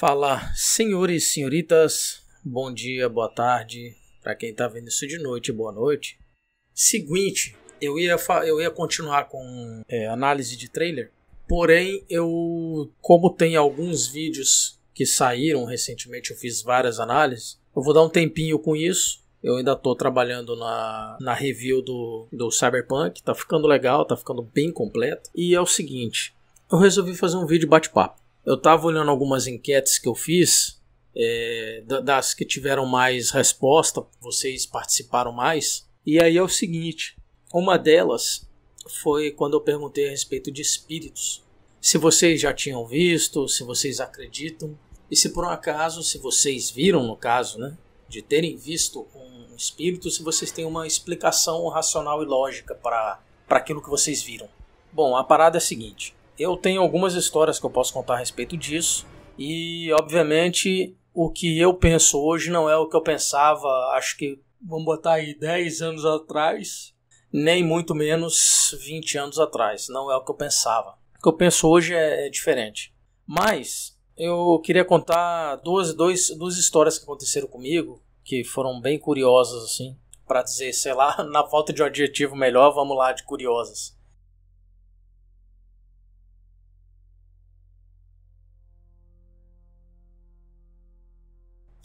Fala, senhores e senhoritas, bom dia, boa tarde, para quem está vendo isso de noite, boa noite. Seguinte, eu ia, eu ia continuar com é, análise de trailer, porém, eu, como tem alguns vídeos que saíram recentemente, eu fiz várias análises, eu vou dar um tempinho com isso. Eu ainda estou trabalhando na, na review do, do Cyberpunk, tá ficando legal, tá ficando bem completo. E é o seguinte, eu resolvi fazer um vídeo bate-papo eu estava olhando algumas enquetes que eu fiz, é, das que tiveram mais resposta, vocês participaram mais. E aí é o seguinte: uma delas foi quando eu perguntei a respeito de espíritos. Se vocês já tinham visto, se vocês acreditam, e se por um acaso, se vocês viram, no caso, né, de terem visto um espírito, se vocês têm uma explicação racional e lógica para aquilo que vocês viram. Bom, a parada é a seguinte: eu tenho algumas histórias que eu posso contar a respeito disso. E, obviamente, o que eu penso hoje não é o que eu pensava, acho que, vamos botar aí, 10 anos atrás, nem muito menos 20 anos atrás. Não é o que eu pensava. O que eu penso hoje é, é diferente. Mas eu queria contar duas, dois, duas histórias que aconteceram comigo, que foram bem curiosas, assim, para dizer, sei lá, na falta de um adjetivo melhor, vamos lá, de curiosas.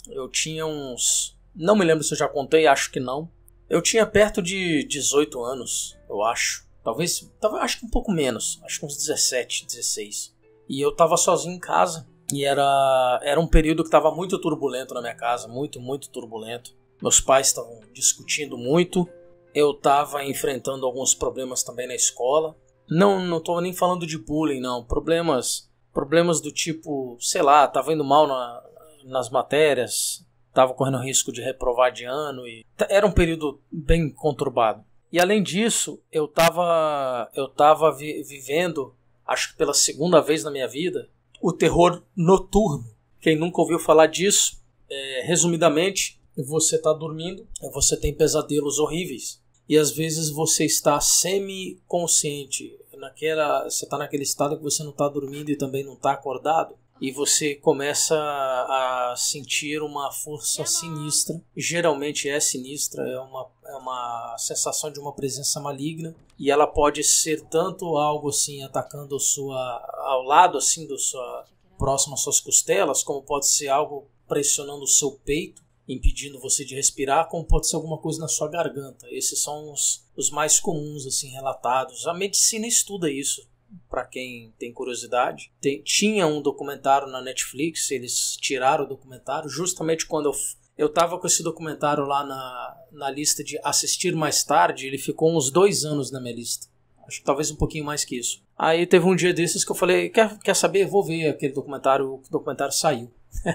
Eu tinha uns. Não me lembro se eu já contei, acho que não. Eu tinha perto de 18 anos, eu acho. Talvez, talvez acho que um pouco menos, acho que uns 17, 16. E eu tava sozinho em casa. E era, era um período que tava muito turbulento na minha casa, muito, muito turbulento. Meus pais estavam discutindo muito. Eu tava enfrentando alguns problemas também na escola. Não, não tô nem falando de bullying, não. Problemas, problemas do tipo, sei lá, tava indo mal na, nas matérias, estava correndo risco de reprovar de ano e era um período bem conturbado. E além disso, eu estava eu tava vi vivendo, acho que pela segunda vez na minha vida, o terror noturno. Quem nunca ouviu falar disso, é, resumidamente, você está dormindo, você tem pesadelos horríveis e às vezes você está semi-consciente, naquela, você está naquele estado que você não está dormindo e também não está acordado e você começa a sentir uma força sinistra. Geralmente é sinistra, é uma, é uma sensação de uma presença maligna e ela pode ser tanto algo assim atacando sua ao lado assim do sua próximo às suas costelas, como pode ser algo pressionando o seu peito, impedindo você de respirar, como pode ser alguma coisa na sua garganta. Esses são os, os mais comuns assim relatados. A medicina estuda isso para quem tem curiosidade. Tem, tinha um documentário na Netflix, eles tiraram o documentário justamente quando eu eu tava com esse documentário lá na, na lista de assistir mais tarde, ele ficou uns dois anos na minha lista. Acho que talvez um pouquinho mais que isso. Aí teve um dia desses que eu falei, quer, quer saber? Vou ver aquele documentário, o documentário saiu.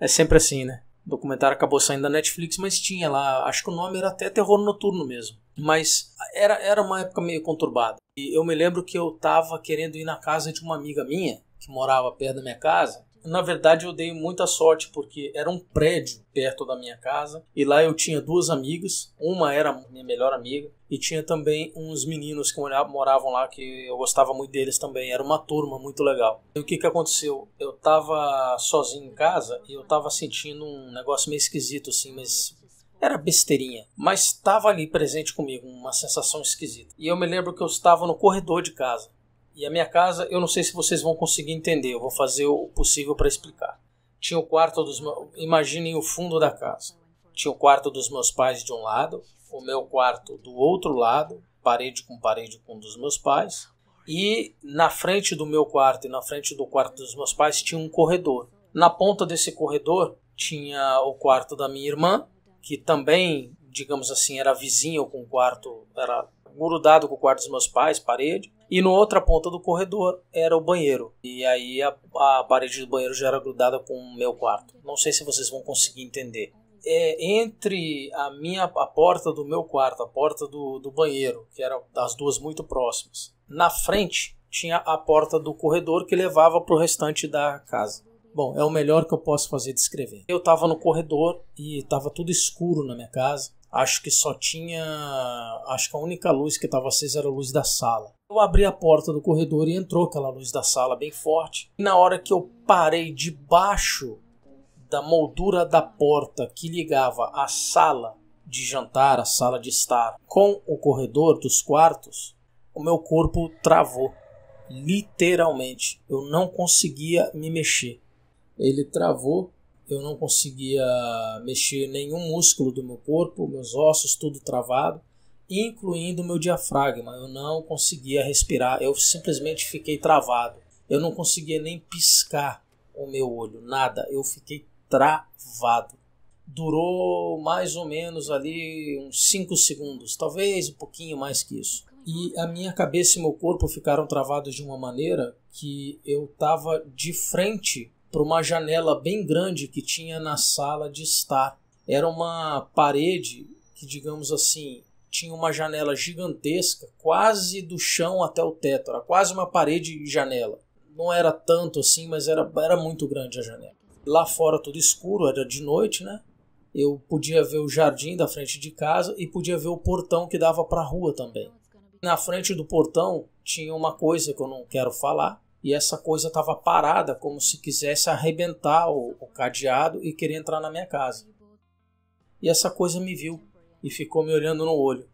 é sempre assim, né? O documentário acabou saindo da Netflix, mas tinha lá, acho que o nome era até Terror Noturno mesmo. Mas era, era uma época meio conturbada. E eu me lembro que eu estava querendo ir na casa de uma amiga minha, que morava perto da minha casa. Na verdade, eu dei muita sorte porque era um prédio perto da minha casa e lá eu tinha duas amigas. Uma era minha melhor amiga e tinha também uns meninos que moravam lá que eu gostava muito deles também. Era uma turma muito legal. E o que, que aconteceu? Eu tava sozinho em casa e eu tava sentindo um negócio meio esquisito assim, mas era besteirinha, mas estava ali presente comigo, uma sensação esquisita. E eu me lembro que eu estava no corredor de casa. E a minha casa, eu não sei se vocês vão conseguir entender, eu vou fazer o possível para explicar. Tinha o quarto dos meus. Imaginem o fundo da casa. Tinha o quarto dos meus pais de um lado, o meu quarto do outro lado, parede com parede com um dos meus pais. E na frente do meu quarto e na frente do quarto dos meus pais tinha um corredor. Na ponta desse corredor tinha o quarto da minha irmã, que também, digamos assim, era vizinho com o quarto, era grudado com o quarto dos meus pais, parede. E na outra ponta do corredor era o banheiro. E aí a, a parede do banheiro já era grudada com o meu quarto. Não sei se vocês vão conseguir entender. É, entre a minha a porta do meu quarto, a porta do, do banheiro, que eram as duas muito próximas, na frente tinha a porta do corredor que levava para o restante da casa. Bom, é o melhor que eu posso fazer de escrever. Eu estava no corredor e estava tudo escuro na minha casa. Acho que só tinha. Acho que a única luz que estava acesa era a luz da sala. Eu abri a porta do corredor e entrou aquela luz da sala bem forte. E na hora que eu parei debaixo da moldura da porta que ligava a sala de jantar, a sala de estar, com o corredor dos quartos, o meu corpo travou. Literalmente. Eu não conseguia me mexer ele travou. Eu não conseguia mexer nenhum músculo do meu corpo, meus ossos tudo travado, incluindo meu diafragma. Eu não conseguia respirar, eu simplesmente fiquei travado. Eu não conseguia nem piscar o meu olho, nada. Eu fiquei travado. Durou mais ou menos ali uns 5 segundos, talvez um pouquinho mais que isso. E a minha cabeça e meu corpo ficaram travados de uma maneira que eu estava de frente para uma janela bem grande que tinha na sala de estar. Era uma parede que, digamos assim, tinha uma janela gigantesca, quase do chão até o teto, era quase uma parede de janela. Não era tanto assim, mas era, era muito grande a janela. Lá fora tudo escuro, era de noite, né? Eu podia ver o jardim da frente de casa e podia ver o portão que dava para a rua também. Na frente do portão tinha uma coisa que eu não quero falar, e essa coisa estava parada, como se quisesse arrebentar o, o, cadeado e querer entrar na minha casa. E essa coisa me viu e ficou me olhando no olho.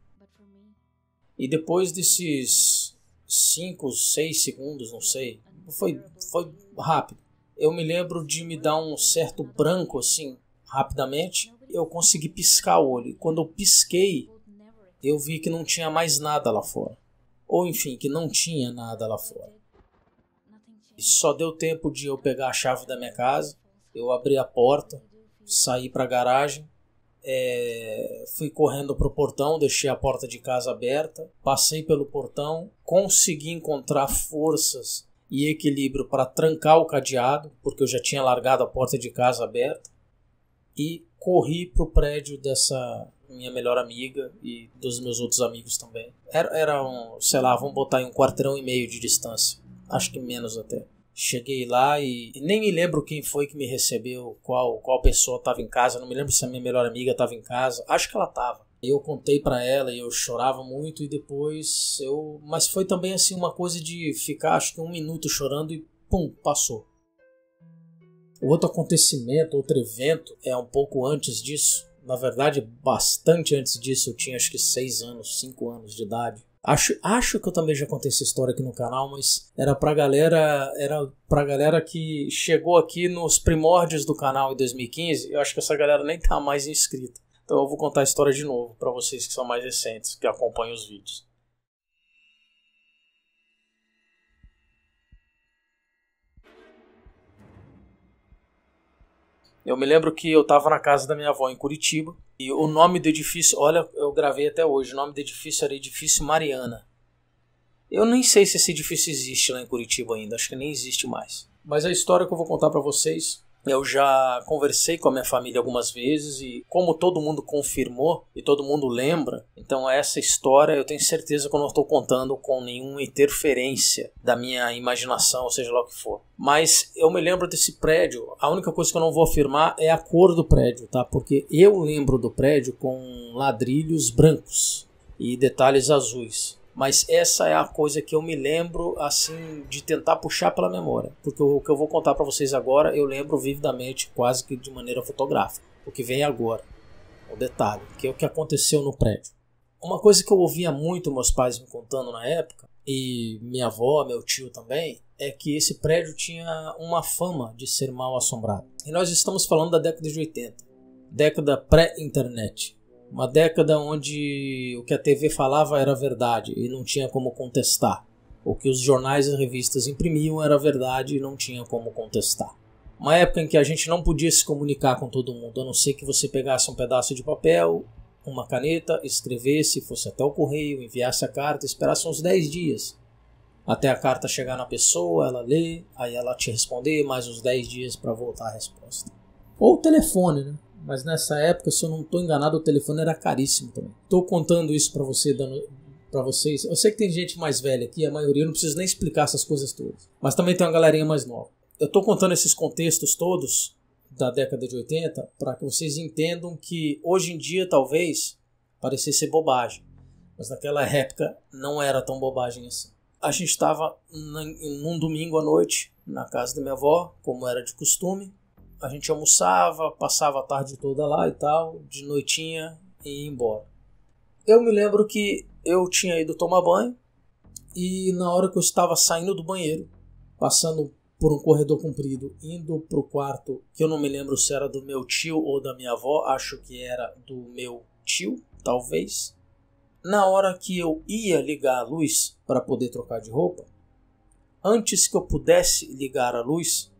E depois desses cinco, seis segundos, não sei, foi, foi rápido. Eu me lembro de me dar um certo branco assim, rapidamente. Eu consegui piscar o olho. E quando eu pisquei, eu vi que não tinha mais nada lá fora. Ou enfim, que não tinha nada lá fora só deu tempo de eu pegar a chave da minha casa, eu abri a porta, saí para a garagem, é, fui correndo para o portão, deixei a porta de casa aberta, passei pelo portão, consegui encontrar forças e equilíbrio para trancar o cadeado, porque eu já tinha largado a porta de casa aberta, e corri para o prédio dessa minha melhor amiga e dos meus outros amigos também. Era, era um, sei lá, vamos botar em um quarteirão e meio de distância acho que menos até. Cheguei lá e, nem me lembro quem foi que me recebeu, qual qual pessoa estava em casa, não me lembro se a minha melhor amiga estava em casa, acho que ela estava. Eu contei para ela e eu chorava muito e depois eu, mas foi também assim uma coisa de ficar acho que um minuto chorando e pum, passou. Outro acontecimento, outro evento é um pouco antes disso, na verdade bastante antes disso, eu tinha acho que 6 anos, 5 anos de idade Acho, acho que eu também já contei essa história aqui no canal, mas era pra galera, era pra galera que chegou aqui nos primórdios do canal em 2015. Eu acho que essa galera nem tá mais inscrita. Então eu vou contar a história de novo para vocês que são mais recentes, que acompanham os vídeos. Eu me lembro que eu estava na casa da minha avó em Curitiba e o nome do edifício, olha, eu gravei até hoje, o nome do edifício era Edifício Mariana. Eu nem sei se esse edifício existe lá em Curitiba ainda, acho que nem existe mais. Mas a história que eu vou contar para vocês eu já conversei com a minha família algumas vezes e, como todo mundo confirmou e todo mundo lembra, então essa história eu tenho certeza que eu não estou contando com nenhuma interferência da minha imaginação, seja lá o que for. Mas eu me lembro desse prédio, a única coisa que eu não vou afirmar é a cor do prédio, tá? Porque eu lembro do prédio com ladrilhos brancos e detalhes azuis mas essa é a coisa que eu me lembro assim de tentar puxar pela memória, porque o que eu vou contar para vocês agora eu lembro vividamente, quase que de maneira fotográfica, o que vem agora, o detalhe, que é o que aconteceu no prédio. Uma coisa que eu ouvia muito meus pais me contando na época e minha avó, meu tio também, é que esse prédio tinha uma fama de ser mal assombrado. E nós estamos falando da década de 80, década pré-internet. Uma década onde o que a TV falava era verdade e não tinha como contestar. O que os jornais e revistas imprimiam era verdade e não tinha como contestar. Uma época em que a gente não podia se comunicar com todo mundo, a não ser que você pegasse um pedaço de papel, uma caneta, escrevesse, fosse até o correio, enviasse a carta, esperasse uns 10 dias até a carta chegar na pessoa, ela lê, aí ela te responder, mais uns 10 dias para voltar a resposta. Ou o telefone, né? mas nessa época, se eu não estou enganado, o telefone era caríssimo também. Estou contando isso para você, dando para vocês. Eu sei que tem gente mais velha aqui, a maioria, eu não preciso nem explicar essas coisas todas. Mas também tem uma galerinha mais nova. Eu estou contando esses contextos todos da década de 80 para que vocês entendam que hoje em dia talvez parecesse bobagem, mas naquela época não era tão bobagem assim. A gente estava num domingo à noite na casa da minha avó, como era de costume, a gente almoçava, passava a tarde toda lá e tal, de noitinha e ia embora. Eu me lembro que eu tinha ido tomar banho e na hora que eu estava saindo do banheiro, passando por um corredor comprido, indo para o quarto, que eu não me lembro se era do meu tio ou da minha avó, acho que era do meu tio, talvez. Na hora que eu ia ligar a luz para poder trocar de roupa, antes que eu pudesse ligar a luz,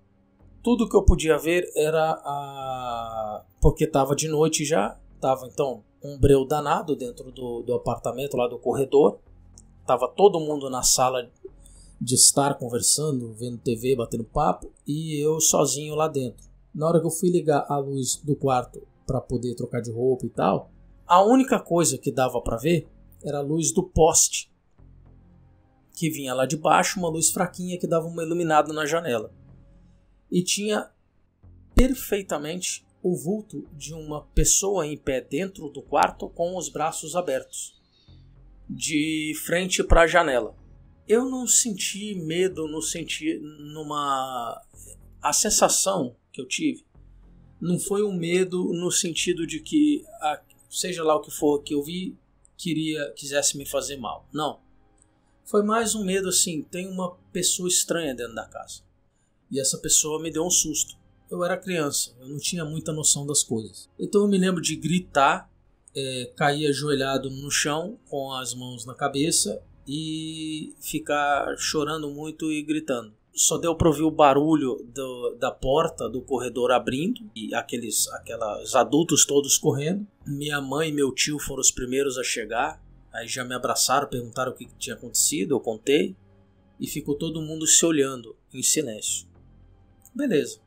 tudo que eu podia ver era a. Porque estava de noite já, estava então um breu danado dentro do, do apartamento, lá do corredor. Tava todo mundo na sala de estar conversando, vendo TV, batendo papo, e eu sozinho lá dentro. Na hora que eu fui ligar a luz do quarto para poder trocar de roupa e tal, a única coisa que dava para ver era a luz do poste, que vinha lá de baixo, uma luz fraquinha que dava uma iluminada na janela e tinha perfeitamente o vulto de uma pessoa em pé dentro do quarto com os braços abertos, de frente para a janela. Eu não senti medo, não senti numa a sensação que eu tive não foi um medo no sentido de que a, seja lá o que for que eu vi queria quisesse me fazer mal. Não. Foi mais um medo assim, tem uma pessoa estranha dentro da casa e essa pessoa me deu um susto. Eu era criança, eu não tinha muita noção das coisas. Então eu me lembro de gritar, é, cair ajoelhado no chão com as mãos na cabeça e ficar chorando muito e gritando. Só deu para ouvir o barulho do, da porta do corredor abrindo e aqueles aquelas adultos todos correndo. Minha mãe e meu tio foram os primeiros a chegar. Aí já me abraçaram, perguntaram o que tinha acontecido, eu contei e ficou todo mundo se olhando em silêncio. Beleza.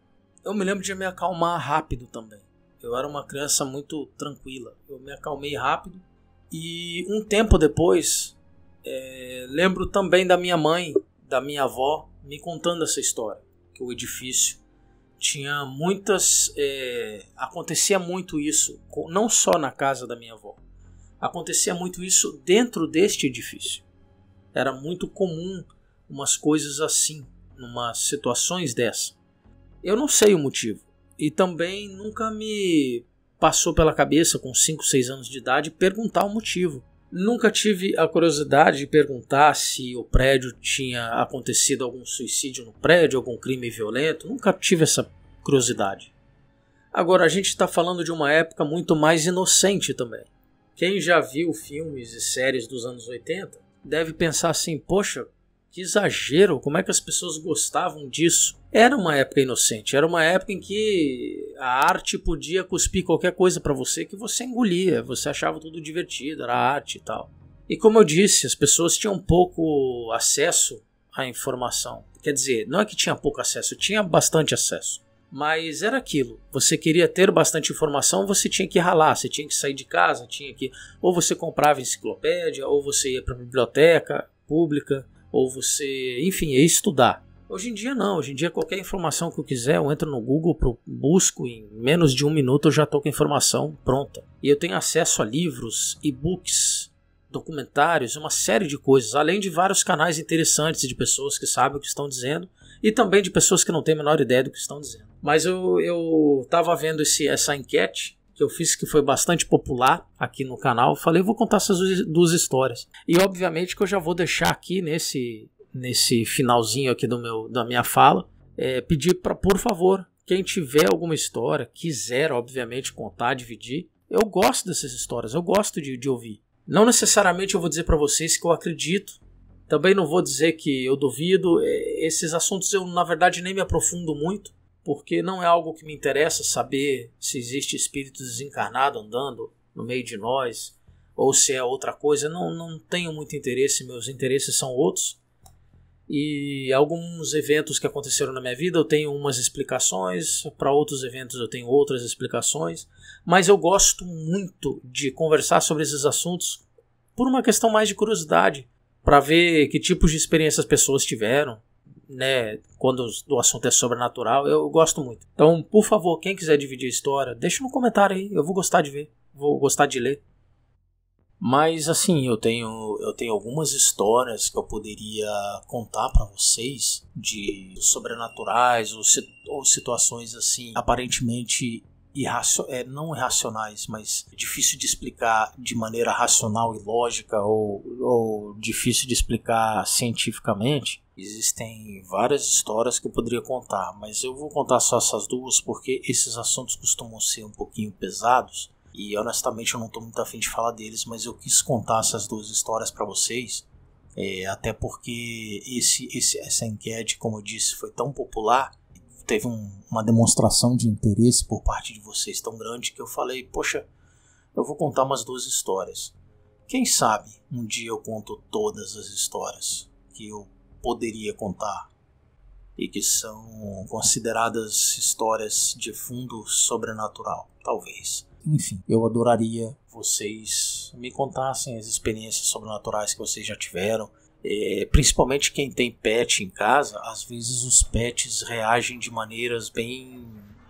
Eu me lembro de me acalmar rápido também. Eu era uma criança muito tranquila. Eu me acalmei rápido. E um tempo depois, é, lembro também da minha mãe, da minha avó, me contando essa história. Que o edifício tinha muitas. É, acontecia muito isso, não só na casa da minha avó. Acontecia muito isso dentro deste edifício. Era muito comum umas coisas assim, umas situações dessa. Eu não sei o motivo. E também nunca me passou pela cabeça, com 5, 6 anos de idade, perguntar o motivo. Nunca tive a curiosidade de perguntar se o prédio tinha acontecido algum suicídio no prédio, algum crime violento. Nunca tive essa curiosidade. Agora, a gente está falando de uma época muito mais inocente também. Quem já viu filmes e séries dos anos 80 deve pensar assim: poxa, que exagero, como é que as pessoas gostavam disso? Era uma época inocente, era uma época em que a arte podia cuspir qualquer coisa para você que você engolia, você achava tudo divertido, era arte e tal. E como eu disse, as pessoas tinham pouco acesso à informação. Quer dizer, não é que tinha pouco acesso, tinha bastante acesso. Mas era aquilo. Você queria ter bastante informação, você tinha que ralar, você tinha que sair de casa, tinha que ou você comprava enciclopédia, ou você ia para a biblioteca pública, ou você, enfim, é estudar. Hoje em dia não, hoje em dia qualquer informação que eu quiser, eu entro no Google, busco em menos de um minuto eu já estou com a informação pronta. E eu tenho acesso a livros, e-books, documentários, uma série de coisas, além de vários canais interessantes de pessoas que sabem o que estão dizendo e também de pessoas que não têm a menor ideia do que estão dizendo. Mas eu estava vendo esse, essa enquete que eu fiz, que foi bastante popular aqui no canal. Eu falei, eu vou contar essas duas histórias. E obviamente que eu já vou deixar aqui nesse, nesse finalzinho aqui do meu, da minha fala, é, pedir para, por favor, quem tiver alguma história, quiser, obviamente, contar, dividir. Eu gosto dessas histórias, eu gosto de, de ouvir. Não necessariamente eu vou dizer para vocês que eu acredito, também não vou dizer que eu duvido, é, esses assuntos eu na verdade nem me aprofundo muito, porque não é algo que me interessa saber se existe espírito desencarnado andando no meio de nós ou se é outra coisa. Não, não tenho muito interesse, meus interesses são outros. E alguns eventos que aconteceram na minha vida eu tenho umas explicações, para outros eventos eu tenho outras explicações, mas eu gosto muito de conversar sobre esses assuntos por uma questão mais de curiosidade, para ver que tipos de experiências as pessoas tiveram, né, quando o assunto é sobrenatural, eu gosto muito. Então, por favor, quem quiser dividir a história, deixa no comentário aí, eu vou gostar de ver, vou gostar de ler. Mas assim, eu tenho eu tenho algumas histórias que eu poderia contar para vocês de sobrenaturais ou, ou situações assim aparentemente irracio é, não irracionais, mas difícil de explicar de maneira racional e lógica ou, ou difícil de explicar cientificamente, Existem várias histórias que eu poderia contar, mas eu vou contar só essas duas porque esses assuntos costumam ser um pouquinho pesados e honestamente eu não estou muito afim de falar deles, mas eu quis contar essas duas histórias para vocês, é, até porque esse, esse, essa enquete, como eu disse, foi tão popular teve um, uma demonstração de interesse por parte de vocês tão grande que eu falei, poxa, eu vou contar umas duas histórias. Quem sabe um dia eu conto todas as histórias que eu poderia contar e que são consideradas histórias de fundo sobrenatural, talvez. Enfim, eu adoraria vocês me contassem as experiências sobrenaturais que vocês já tiveram é, principalmente quem tem pet em casa, às vezes os pets reagem de maneiras bem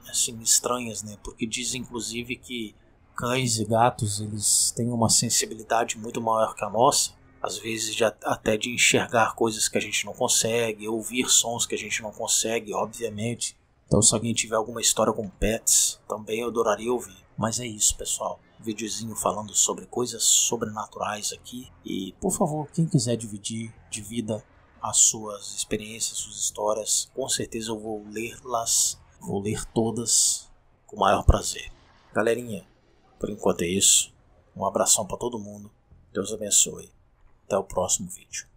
assim estranhas, né? Porque diz inclusive que cães e gatos eles têm uma sensibilidade muito maior que a nossa, às vezes de, até de enxergar coisas que a gente não consegue, ouvir sons que a gente não consegue, obviamente. Então, se alguém tiver alguma história com pets, também eu adoraria ouvir. Mas é isso, pessoal videozinho falando sobre coisas sobrenaturais aqui. E por favor, quem quiser dividir, divida as suas experiências, suas histórias. Com certeza eu vou lê-las, vou ler todas com o maior prazer. Galerinha, por enquanto é isso. Um abração para todo mundo. Deus abençoe. Até o próximo vídeo.